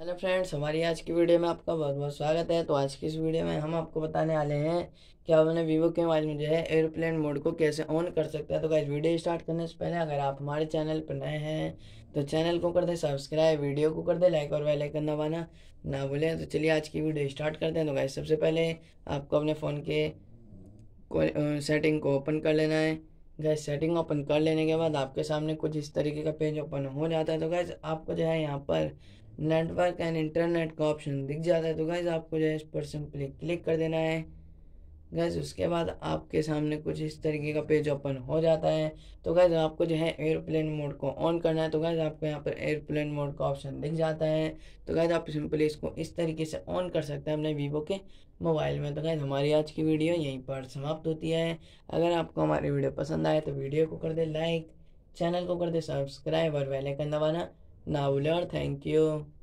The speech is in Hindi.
हेलो फ्रेंड्स हमारी आज की वीडियो में आपका बहुत बहुत स्वागत है तो आज की इस वीडियो में हम आपको बताने वाले हैं कि आपने वीवो के मोबाइल में जो है एयरप्लेन मोड को कैसे ऑन कर सकते हैं तो गाइस वीडियो स्टार्ट करने से पहले अगर आप हमारे चैनल पर नए हैं तो चैनल को कर दे सब्सक्राइब वीडियो को कर दे लाइक और बेल आइकन दबाना ना भूलें तो चलिए आज की वीडियो स्टार्ट करते हैं तो गाइस सबसे पहले आपको अपने फ़ोन के सेटिंग को ओपन कर लेना है गैस सेटिंग ओपन कर लेने के बाद आपके सामने कुछ इस तरीके का पेज ओपन हो जाता है तो गैस आपको जो है यहाँ पर नेटवर्क एंड इंटरनेट का ऑप्शन दिख जाता है तो गैस आपको जो है इस पर सिंपली क्लिक कर देना है गैस उसके बाद आपके सामने कुछ इस तरीके का पेज ओपन हो जाता है तो गैस आपको जो है एयरप्लेन मोड को ऑन करना है तो गैस आपको यहाँ पर एयरप्लेन मोड का ऑप्शन दिख जाता है तो गैस आप सिंपली इसको इस तरीके से ऑन कर सकते हैं अपने वीवो के मोबाइल में तो गैस हमारी आज की वीडियो यहीं पर समाप्त होती है अगर आपको हमारी वीडियो पसंद आए तो वीडियो को कर दे लाइक चैनल को कर दे सब्सक्राइब और बेलाइकन दबाना ना भूलें और थैंक यू